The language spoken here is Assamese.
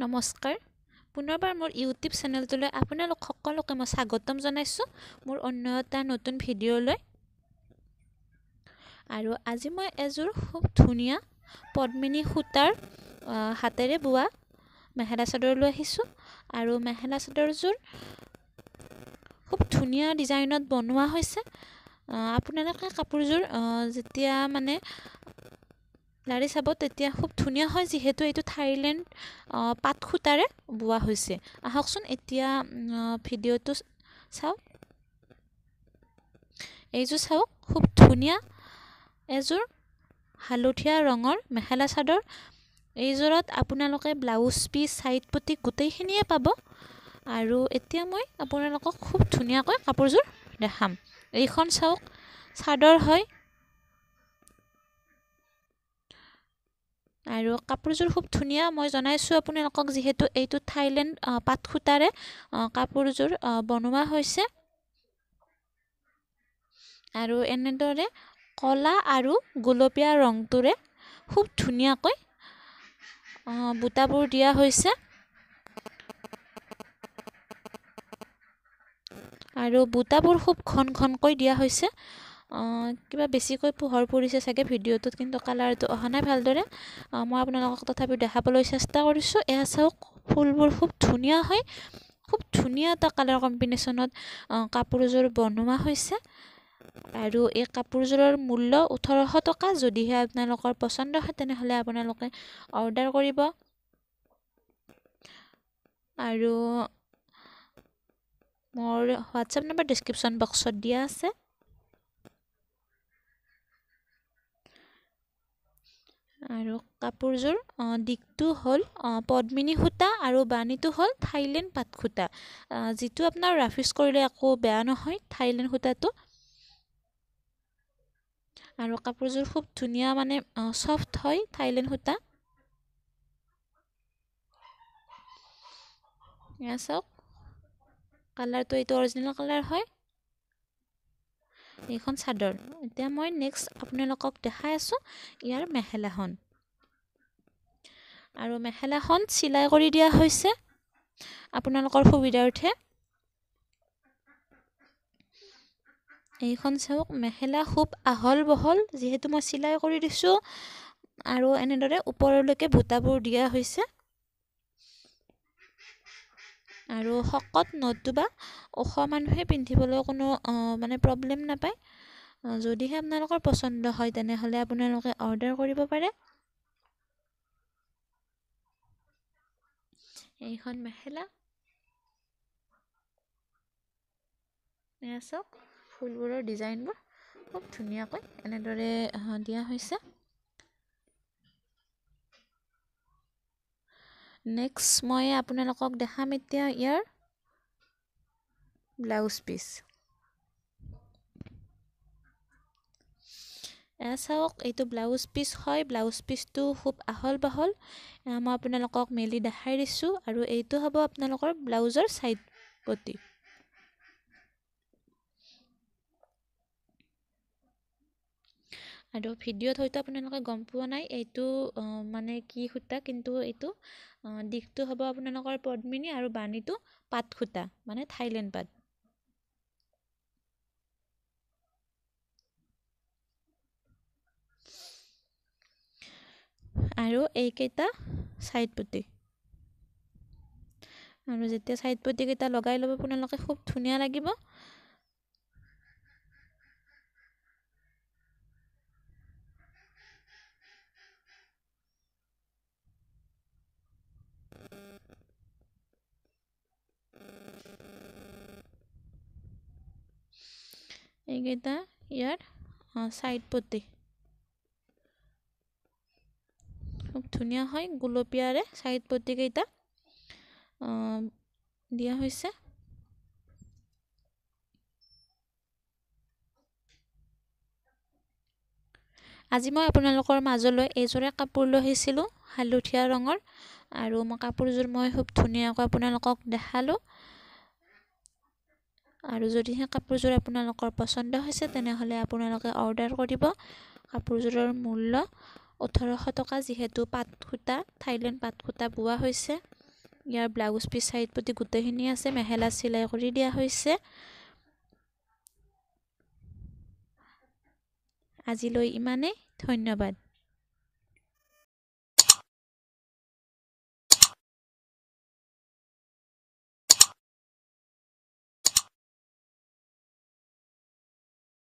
নমস্কাৰ পুনৰবাৰ মোৰ ইউটিউব চেনেলটোলৈ আপোনালোক সকলোকে মই স্বাগতম জনাইছোঁ মোৰ অন্য এটা নতুন ভিডিঅ'লৈ আৰু আজি মই এযোৰ খুব ধুনীয়া পদ্মিনী সূতাৰ হাতেৰে বোৱা মেখেলা চাদৰ লৈ আহিছোঁ আৰু মেখেলা চাদৰযোৰ খুব ধুনীয়া ডিজাইনত বনোৱা হৈছে আপোনালোকে কাপোৰযোৰ যেতিয়া মানে লাৰি চাব তেতিয়া খুব ধুনীয়া হয় যিহেতু এইটো থাইলেণ্ড পাত সূতাৰে বোৱা হৈছে আহকচোন এতিয়া ভিডিঅ'টো চাওক এইযোৰ চাওক খুব ধুনীয়া এযোৰ হালধীয়া ৰঙৰ মেখেলা চাদৰ এইযোৰত আপোনালোকে ব্লাউজ পিচ চাইড পতি গোটেইখিনিয়ে পাব আৰু এতিয়া মই আপোনালোকক খুব ধুনীয়াকৈ কাপোৰযোৰ দেখাম এইখন চাওক চাদৰ হয় আৰু কাপোৰযোৰ খুব ধুনীয়া মই জনাইছোঁ আপোনালোকক যিহেতু এইটো থাইলেণ্ড পাট সূতাৰে কাপোৰযোৰ বনোৱা হৈছে আৰু এনেদৰে ক'লা আৰু গোলপীয়া ৰংটোৰে খুব ধুনীয়াকৈ বুটাবোৰ দিয়া হৈছে আৰু বুটাবোৰ খুব ঘন ঘনকৈ দিয়া হৈছে কিবা বেছিকৈ পোহৰ পৰিছে চাগে ভিডিঅ'টোত কিন্তু কালাৰটো অহা নাই ভালদৰে মই আপোনালোকক তথাপিও দেখাবলৈ চেষ্টা কৰিছোঁ এয়া চাওক ফুলবোৰ খুব ধুনীয়া হয় খুব ধুনীয়া এটা কালাৰ কম্বিনেশ্যনত কাপোৰযোৰ বনোৱা হৈছে আৰু এই কাপোৰযোৰৰ মূল্য ওঠৰশ টকা যদিহে আপোনালোকৰ পচন্দ হয় তেনেহ'লে আপোনালোকে অৰ্ডাৰ কৰিব আৰু মোৰ হোৱাটছআপ নম্বৰ ডিছক্ৰিপশ্যন বক্সত দিয়া আছে আৰু কাপোৰযোৰ দিগটো হ'ল পদ্মিনী সূতা আৰু বাণীটো হ'ল থাইলেণ্ড পাট সূতা যিটো আপোনাৰ ৰাফিচ কৰিলে একো বেয়া নহয় থাইলেণ্ড সূতাটো আৰু কাপোৰযোৰ খুব ধুনীয়া মানে চফ্ট হয় থাইলেণ্ড সূতা চাওক কালাৰটো এইটো অৰিজিনেল কালাৰ হয় এইখন চাদৰ এতিয়া মই নেক্সট আপোনালোকক দেখাই আছোঁ ইয়াৰ মেখেলাখন আৰু মেখেলাখন চিলাই কৰি দিয়া হৈছে আপোনালোকৰ সুবিধাৰ্থে এইখন চাওক মেখেলা খুব আহল বহল যিহেতু মই চিলাই কৰি দিছোঁ আৰু এনেদৰে ওপৰলৈকে ভূটাবোৰ দিয়া হৈছে আৰু শকত নতুবা ওখ মানুহে পিন্ধিবলৈ কোনো মানে প্ৰব্লেম নাপায় যদিহে আপোনালোকৰ পচন্দ হয় তেনেহ'লে আপোনালোকে অৰ্ডাৰ কৰিব পাৰে এইখন মেখেলা চাওক ফুলবোৰৰ ডিজাইনবোৰ খুব ধুনীয়াকৈ এনেদৰে দিয়া হৈছে নেক্সট মই আপোনালোকক দেখাম এতিয়া ইয়াৰ ব্লাউজ পিচ চাওক এইটো ব্লাউজ পিচ হয় ব্লাউজ পিচটো খুব আহল বহল মই আপোনালোকক মেলি দেখাই দিছোঁ আৰু এইটো হ'ব আপোনালোকৰ ব্লাউজৰ ছাইড প্ৰতি আৰু ভিডিঅ'ত হয়তো আপোনালোকে গম পোৱা নাই এইটো মানে কি সূতা কিন্তু এইটো দিশটো হ'ব আপোনালোকৰ পদ্মিনী আৰু বাণীটো পাট সূতা মানে থাইলেণ্ড পাট আৰু এইকেইটা ছাইড পুতি আৰু যেতিয়া ছাইড পুতিকেইটা লগাই ল'ব আপোনালোকে খুব ধুনীয়া লাগিব এইকেইটা ইয়াৰ ছাইড পুতি খুব ধুনীয়া হয় গুলপীয়াৰে চাইড পতিকেইটা দিয়া হৈছে আজি মই আপোনালোকৰ মাজলৈ এযোৰে কাপোৰ লৈ আহিছিলোঁ হালধীয়া ৰঙৰ আৰু মই কাপোৰযোৰ মই খুব ধুনীয়াকৈ আপোনালোকক দেখালোঁ আৰু যদিহে কাপোৰযোৰ আপোনালোকৰ পচন্দ হৈছে তেনেহ'লে আপোনালোকে অৰ্ডাৰ কৰিব কাপোৰযোৰৰ মূল্য ওঠৰশ টকা যিহেতু পাট সূতা থাইলেণ্ড পাট সূতা বোৱা হৈছে ইয়াৰ ব্লাউজ পিচ চাইড প্ৰতি গোটেইখিনি আছে মেখেলা চিলাই কৰি দিয়া হৈছে আজিলৈ ইমানেই ধন্যবাদ